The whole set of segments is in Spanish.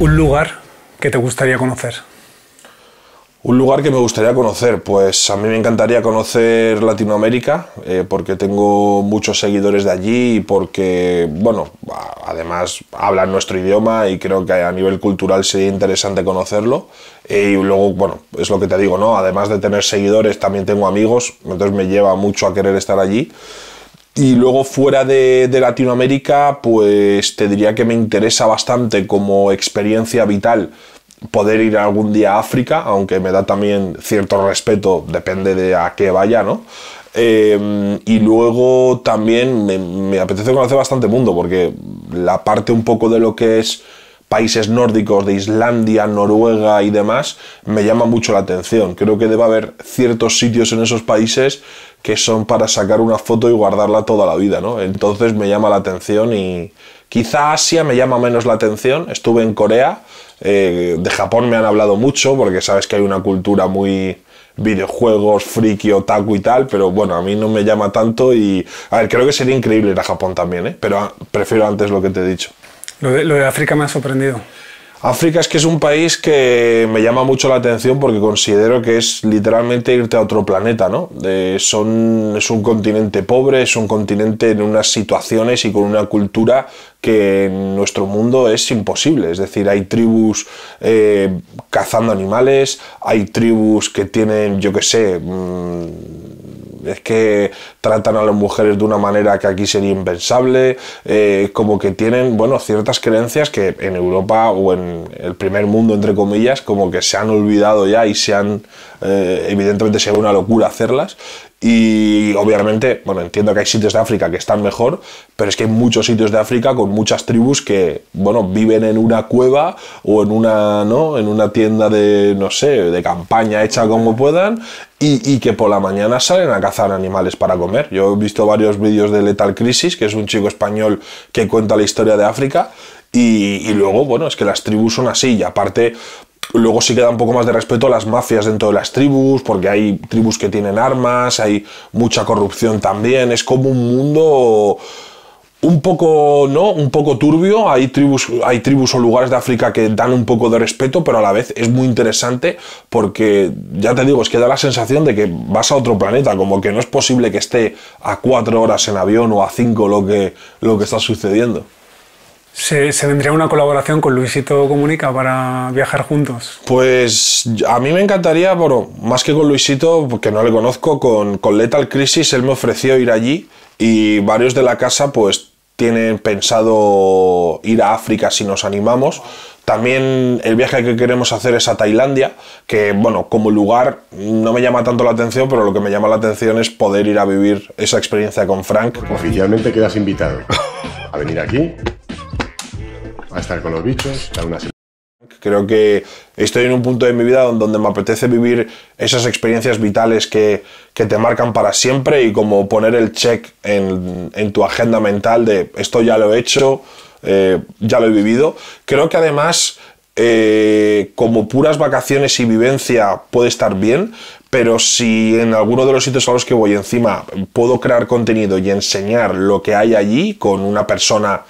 ¿Un lugar que te gustaría conocer? Un lugar que me gustaría conocer, pues a mí me encantaría conocer Latinoamérica, eh, porque tengo muchos seguidores de allí y porque, bueno, además hablan nuestro idioma y creo que a nivel cultural sería interesante conocerlo. Eh, y luego, bueno, es lo que te digo, ¿no? Además de tener seguidores, también tengo amigos, entonces me lleva mucho a querer estar allí. Y luego fuera de, Latinoamérica, pues te diría que me interesa bastante como experiencia vital poder ir algún día a África, aunque me da también cierto respeto, depende de a qué vaya, ¿no? Em, y luego también me, me apetece conocer bastante mundo, porque la parte un poco de lo que es países nórdicos de Islandia, Noruega y demás, me llama mucho la atención. Creo que debe haber ciertos sitios en esos países que son para sacar una foto y guardarla toda la vida, ¿no? Entonces me llama la atención y quizá Asia me llama menos la atención. Estuve en Corea, eh, de Japón me han hablado mucho porque sabes que hay una cultura muy videojuegos, friki, otaku y tal, pero bueno, a mí no me llama tanto y... A ver, creo que sería increíble ir a Japón también, ¿eh? Pero prefiero antes lo que te he dicho. Lo de, África me ha sorprendido. África es que es un país que me llama mucho la atención porque considero que es literalmente irte a otro planeta, ¿no? son, es un continente pobre, es un continente en unas situaciones y con una cultura que en nuestro mundo es imposible. Es decir, hay tribus eh, cazando animales, hay tribus que tienen, yo qué sé, mm, es que tratan a las mujeres de una manera que aquí sería impensable, eh, como que tienen, bueno, ciertas creencias que en Europa o en el primer mundo, entre comillas, como que se han olvidado ya y se han, eh, evidentemente sería una locura hacerlas, y obviamente, bueno, entiendo que hay sitios de África que están mejor, pero es que hay muchos sitios de África con muchas tribus que, bueno, viven en una cueva o en una, ¿no? En una tienda de, no sé, de campaña hecha como puedan y, que por la mañana salen a cazar animales para comer. Yo he visto varios vídeos de Lethal Crisis, que es un chico español que cuenta la historia de África y, y, luego, bueno, es que las tribus son así. Y aparte, Luego sí que da un poco más de respeto a las mafias dentro de las tribus, porque hay tribus que tienen armas, hay mucha corrupción también, es como un mundo un poco, ¿no? Un poco turbio. Hay tribus, hay tribus o lugares de África que dan un poco de respeto, pero a la vez es muy interesante porque, ya te digo, es que da la sensación de que vas a otro planeta, como que no es posible que esté a cuatro horas en avión o a cinco lo que, lo que está sucediendo. ¿Se, vendría una colaboración con Luisito Comunica para viajar juntos? Pues a mí me encantaría, bueno, más que con Luisito, porque no le conozco, con, con Lethal Crisis él me ofreció ir allí y varios de la casa pues tienen pensado ir a África si nos animamos. También el viaje que queremos hacer es a Tailandia, que bueno, como lugar no me llama tanto la atención, pero lo que me llama la atención es poder ir a vivir esa experiencia con Frank. Oficialmente quedas invitado a venir aquí a estar con los bichos, una Creo que estoy en un punto de mi vida donde me apetece vivir esas experiencias vitales que, que te marcan para siempre y como poner el check en, en tu agenda mental de esto ya lo he hecho, eh, ya lo he vivido. Creo que además, eh, como puras vacaciones y vivencia puede estar bien, pero si en alguno de los sitios a los que voy encima puedo crear contenido y enseñar lo que hay allí con una persona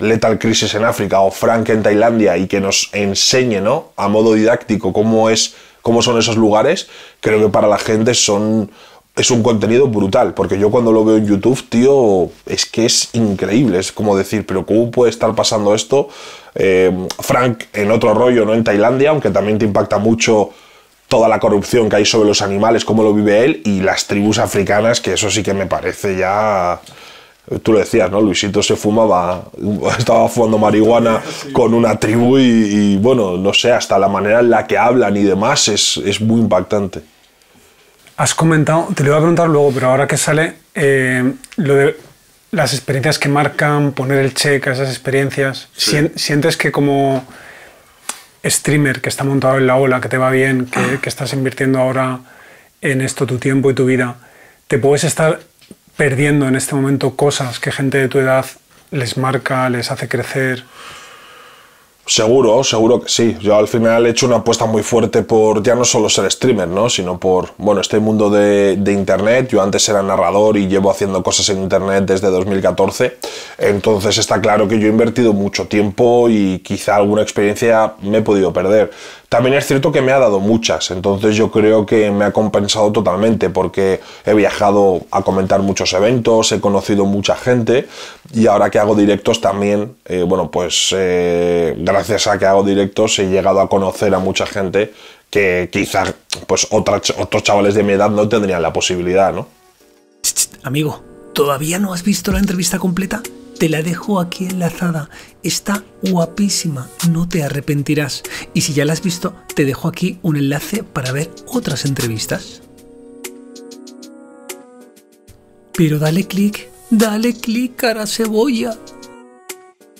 Lethal Crisis en África o Frank en Tailandia y que nos enseñe, ¿no? A modo didáctico cómo es, cómo son esos lugares, creo que para la gente son es un contenido brutal, porque yo cuando lo veo en YouTube, tío, es que es increíble, es como decir, pero ¿cómo puede estar pasando esto? Eh, Frank en otro rollo, ¿no? En Tailandia, aunque también te impacta mucho toda la corrupción que hay sobre los animales, cómo lo vive él, y las tribus africanas, que eso sí que me parece ya tú lo decías, ¿no? Luisito se fumaba, estaba fumando marihuana con una tribu y, bueno, no sé, hasta la manera en la que hablan y demás es, muy impactante. Has comentado, te lo iba a preguntar luego, pero ahora que sale, eh, lo de las experiencias que marcan, poner el check a esas experiencias, ¿sientes que como streamer que está montado en la ola, que te va bien, que, que estás invirtiendo ahora en esto tu tiempo y tu vida, te puedes estar perdiendo en este momento cosas que gente de tu edad les marca, les hace crecer? Seguro, seguro que sí. Yo al final he hecho una apuesta muy fuerte por ya no solo ser streamer, ¿no? Sino por, bueno, este mundo de, de internet. Yo antes era narrador y llevo haciendo cosas en internet desde 2014. Entonces está claro que yo he invertido mucho tiempo y quizá alguna experiencia me he podido perder también es cierto que me ha dado muchas, entonces yo creo que me ha compensado totalmente porque he viajado a comentar muchos eventos, he conocido mucha gente y ahora que hago directos también, eh, bueno, pues eh, gracias a que hago directos he llegado a conocer a mucha gente que quizás pues otros chavales de mi edad no tendrían la posibilidad, ¿no? Amigo, ¿todavía no has visto la entrevista completa? Te la dejo aquí enlazada. Está guapísima, no te arrepentirás. Y si ya la has visto, te dejo aquí un enlace para ver otras entrevistas. Pero dale clic, dale clic cara cebolla.